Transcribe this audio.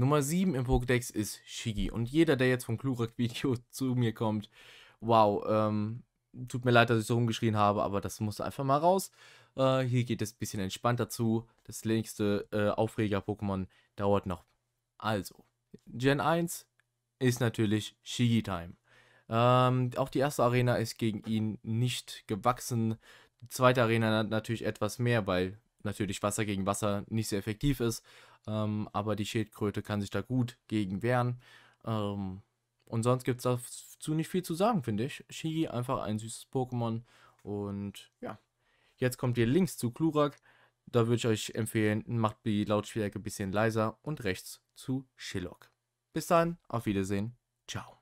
Nummer 7 im Pokédex ist Shigi. Und jeder, der jetzt vom Klurak-Video zu mir kommt, wow, ähm, tut mir leid, dass ich so rumgeschrien habe, aber das musste einfach mal raus. Äh, hier geht es ein bisschen entspannter zu. Das nächste äh, Aufreger-Pokémon dauert noch. Also, Gen 1 ist natürlich Shigi-Time. Ähm, auch die erste Arena ist gegen ihn nicht gewachsen. Die zweite Arena natürlich etwas mehr, weil natürlich Wasser gegen Wasser nicht sehr effektiv ist. Ähm, aber die Schildkröte kann sich da gut gegen wehren. Ähm, und sonst gibt es dazu nicht viel zu sagen, finde ich. Shigi einfach ein süßes Pokémon. Und ja, jetzt kommt ihr links zu Klurak. Da würde ich euch empfehlen, macht die Lautstärke ein bisschen leiser und rechts zu Shillock. Bis dann, auf Wiedersehen, ciao.